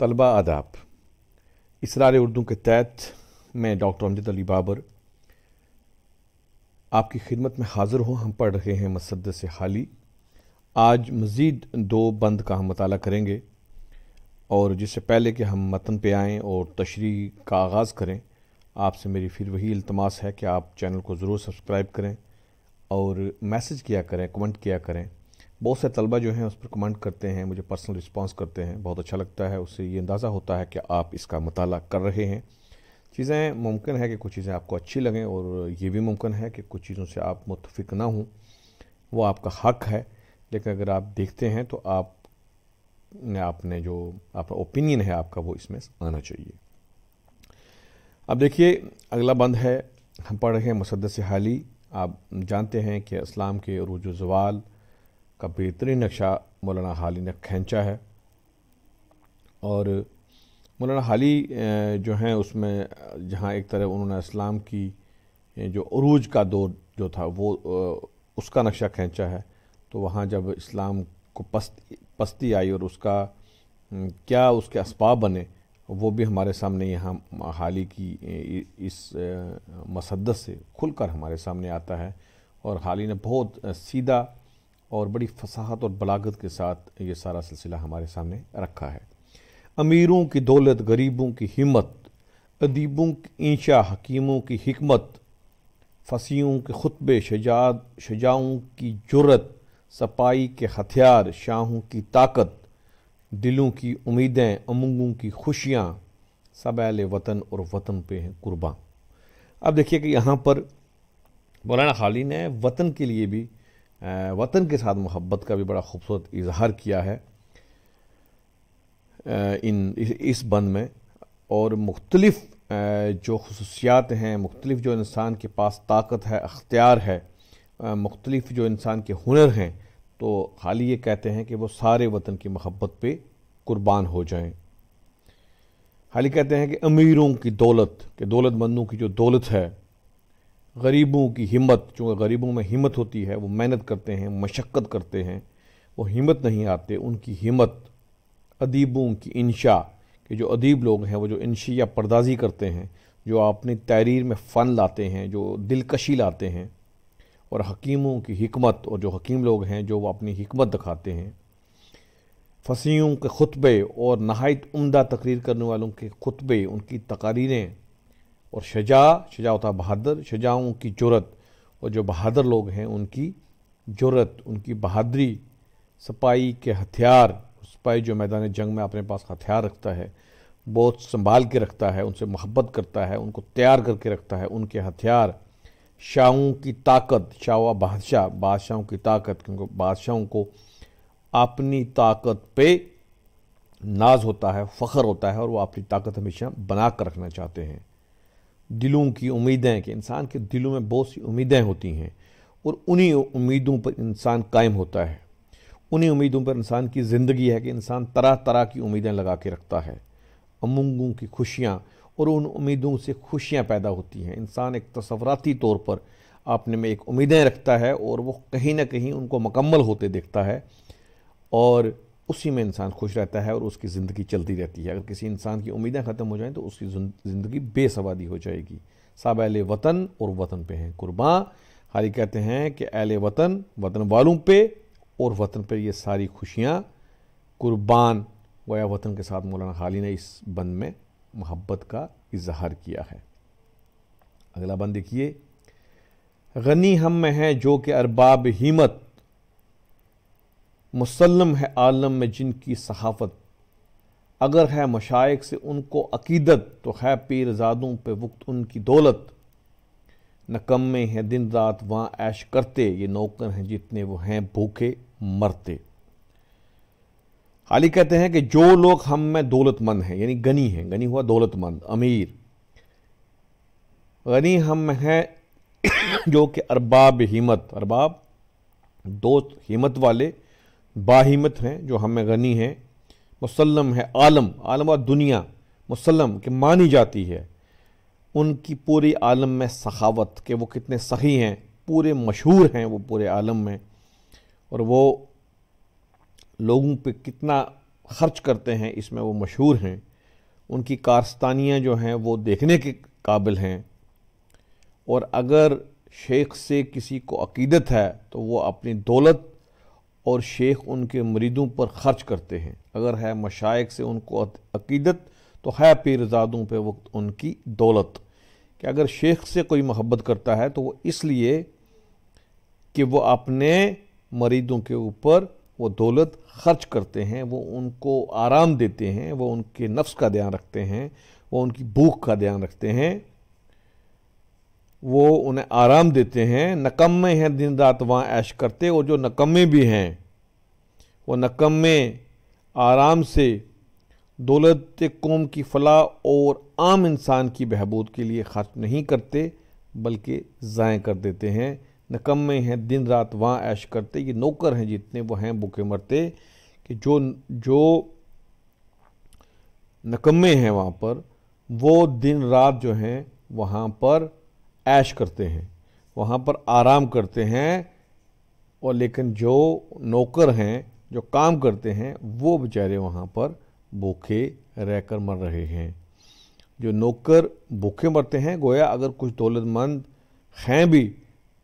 तलबा आदाब इसरार उर्दू के तहत मैं डॉक्टर अमजद अली बाबर आपकी खिदमत में हाज़िर हूँ हम पढ़ रहे हैं मसद से हाली आज मज़ीद दो बंद का हम मताल करेंगे और जिससे पहले कि हम मतन पे आएँ और तशरी का आगाज़ करें आपसे मेरी फिर वही इल्तमास है कि आप चैनल को ज़रूर सब्सक्राइब करें और मैसेज किया करें कमेंट किया करें बहुत से तलबा जो हैं उस पर कमेंट करते हैं मुझे पर्सनल रिस्पांस करते हैं बहुत अच्छा लगता है उससे ये अंदाज़ा होता है कि आप इसका मताल कर रहे हैं चीज़ें मुमकिन है कि कुछ चीज़ें आपको अच्छी लगें और ये भी मुमकिन है कि कुछ चीज़ों से आप मुतफिक ना हों वो आपका हक है लेकिन अगर आप देखते हैं तो आप आपने जो आपका ओपिनियन है आपका वो इसमें आना चाहिए अब देखिए अगला बंद है हम पढ़ रहे हैं मुसदस हाली आप जानते हैं कि इस्लाम के अरूज जवाल का बेहतरीन नक्शा मौलाना हाली ने खींचा है और मौलाना हाली जो हैं उसमें जहाँ एक तरह उन्होंने इस्लाम की जो अरूज का दौर जो था वो उसका नक्शा खींचा है तो वहाँ जब इस्लाम को पस्त पस्ती आई और उसका क्या उसके इसबाब बने वो भी हमारे सामने यहाँ हाल ही की इस मसदस से खुलकर हमारे सामने आता है और हाल ही ने बहुत सीधा और बड़ी फसाहत और बलागत के साथ ये सारा सिलसिला हमारे सामने रखा है अमीरों की दौलत गरीबों की हिम्मत अदीबों की ईशा हकीमों की हमत फसीयों के खुतबे शजाद शजाओं की जुरत सपाई के हथियार शाहों की ताकत दिलों की उम्मीदें उमंगों की खुशियाँ सब अल वतन और वतन पे हैं कुर्बान अब देखिए कि यहाँ पर मौलाना खाली ने वतन के लिए भी वतन के साथ मोहब्बत का भी बड़ा खूबसूरत इजहार किया है इन इस बंद में और मुख्तलफ़ जो खसूसियात हैं मुख्तलिफ़ जो इंसान के पास ताकत है अख्तियार है मुख्तलिफ़ जो इंसान के हुनर हैं तो खाली ये कहते हैं कि वो सारे वतन की महब्बत पे कुर्बान हो जाएं खाली कहते हैं कि अमीरों की दौलत के दौलतमंदों की जो दौलत है गरीबों की हिम्मत चूँकि गरीबों में हिम्मत होती है वो मेहनत करते हैं मशक्क़त करते हैं वो हिम्मत नहीं आते उनकी हिम्मत अदीबों की इंशा के जो अदीब लोग हैं वो जो इंशिया पर्दाजी करते हैं जो अपनी तहरीर में फ़न लाते हैं जो दिलकशी लाते हैं और हकीमों की हमत और जो हकीम लोग हैं जो वो अपनी हमत दिखाते हैं फसीियों के खुतबे और नहायत उम्दा तकरीर करने वालों के खुतबे उनकी तकारीरें और शजा शजा होता बहादुर शजाओं की जरूरत और जो बहादुर लोग हैं उनकी जरूरत उनकी बहादरी सिपाही के हथियार सिपाही जो मैदान जंग में अपने पास हथियार रखता है बहुत संभाल के रखता है उनसे मोहब्बत करता है उनको तैयार करके रखता है उनके हथियार शाहों की ताकत शाह बादशाह बादशाहों की ताकत क्योंकि बादशाहों को अपनी ताकत पे नाज होता है फ़ख्र होता है और वो अपनी ताकत हमेशा बना कर रखना चाहते हैं दिलों की उम्मीदें कि इंसान के दिलों में बहुत सी उम्मीदें होती हैं और उन्हीं उम्मीदों पर इंसान कायम होता है उन्हीं उम्मीदों पर इंसान की ज़िंदगी है कि इंसान तरह तरह की उम्मीदें लगा के रखता है उमंगों की खुशियाँ और उन उम्मीदों से खुशियाँ पैदा होती हैं इंसान एक तस्वराती तौर पर अपने में एक उम्मीदें रखता है और वो कहीं ना कहीं उनको मकम्मल होते देखता है और उसी में इंसान खुश रहता है और उसकी ज़िंदगी चलती रहती है अगर किसी इंसान की उम्मीदें ख़त्म हो जाएं तो उसकी ज़िंदगी बेसवादी हो जाएगी साहब अहल वतन और वतन पे हैं कुर्बान हाली कहते हैं कि अहल वतन वतन वालों पे और वतन पे ये सारी खुशियाँ कुर्बान गोया वतन के साथ मौलाना हाली ने इस बंद में मोहब्बत का इजहार किया है अगला बंद देखिए गनी हम में है जो कि अरबाब हिमत मुसलम है आलम में जिनकी सहाफ़त अगर है मशाइक से उनको अकीदत तो है जादों पे वक्त उनकी दौलत नकम्मे हैं दिन रात वहाँ ऐश करते ये नौकर हैं जितने वो हैं भूखे मरते हाली कहते हैं कि जो लोग हम में दौलतमंद हैं यानी गनी हैं गनी हुआ दौलतमंद अमीर गनी हम हैं जो कि अरबाब हिम्मत अरबाब दोस्त हिम्मत वाले बाहिमत हैं जो हमें गनी हैं मुसलम है आलम आलम और दुनिया मुसलम कि मानी जाती है उनकी पूरी आलम में सखावत के वो कितने सही हैं पूरे मशहूर हैं वो पूरे आलम में और वो लोगों पे कितना खर्च करते हैं इसमें वो मशहूर हैं उनकी कारस्तानियाँ जो हैं वो देखने के काबिल हैं और अगर शेख से किसी को अकीदत है तो वो अपनी दौलत और शेख उनके मरीदों पर ख़र्च करते हैं अगर है मशाइक से उनको अकीदत तो है पीरजादों पे वक्त उनकी दौलत कि अगर शेख से कोई मोहब्बत करता है तो वो इसलिए कि वो अपने मरीदों के ऊपर वो दौलत खर्च करते हैं वो उनको आराम देते हैं वो उनके नफ्स का ध्यान रखते हैं वो उनकी भूख का ध्यान रखते हैं वो उन्हें आराम देते हैं नकम्मे हैं दिन रात वहाँ ऐश करते और जो नकम्मे भी हैं वो नकम्मे आराम से दौलत कौम की फलाह और आम इंसान की बहबूद के लिए खर्च नहीं करते बल्कि ज़ाय कर देते हैं नकम्मे हैं दिन रात वहाँ ऐश करते ये नौकर हैं जितने वो हैं भूखे मरते कि जो जो नकम्मे हैं वहाँ पर वो दिन रात जो हैं वहाँ पर ऐश करते हैं वहाँ पर आराम करते हैं और लेकिन जो नौकर हैं जो काम करते हैं वो बेचारे वहाँ पर भूखे रहकर मर रहे हैं जो नौकर भूखे मरते हैं गोया अगर कुछ दौलतमंद हैं भी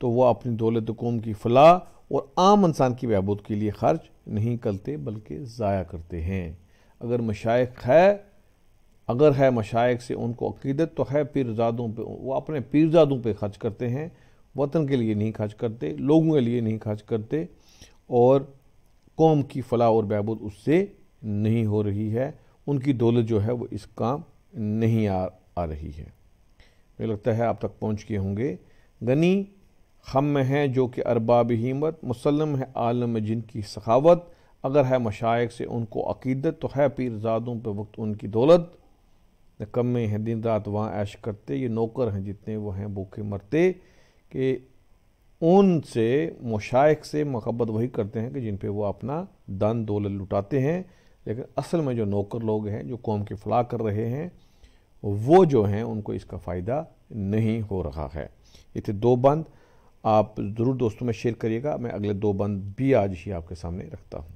तो वह अपनी दौलत कौम की फलाह और आम इंसान की बहबूद के लिए खर्च नहीं करते बल्कि ज़ाया करते हैं अगर मशाइ है अगर है मशाइक से उनको अकीदत तो है पीरजादों पे वो अपने पीरजादों पे खर्च करते हैं वतन के लिए नहीं खर्च करते लोगों के लिए नहीं खर्च करते और कौम की फलाह और बहबूद उससे नहीं हो रही है उनकी दौलत जो है वो इस काम नहीं आ आ रही है मुझे लगता है आप तक पहुँच गए होंगे गनी हम हैं जो कि अरबाब हिम्मत मुसलम है आलम जिनकी सखावत अगर है मशाइक से उनको अकीदत तो है पीरजादों पे वक्त उनकी दौलत न कमे हैं दिन रात वहाँ ऐश करते ये नौकर हैं जितने वो हैं भूखे मरते कि उनसे मुशाइक से महब्बत वही करते हैं कि जिन पे वो अपना दान दौलत लुटाते हैं लेकिन असल में जो नौकर लोग हैं जो कौम की फलाह कर रहे हैं वो जो हैं उनको इसका फ़ायदा नहीं हो रहा है ये थे दो बंद आप ज़रूर दोस्तों में शेयर करिएगा मैं अगले दो बंद भी आज ही आपके सामने रखता हूँ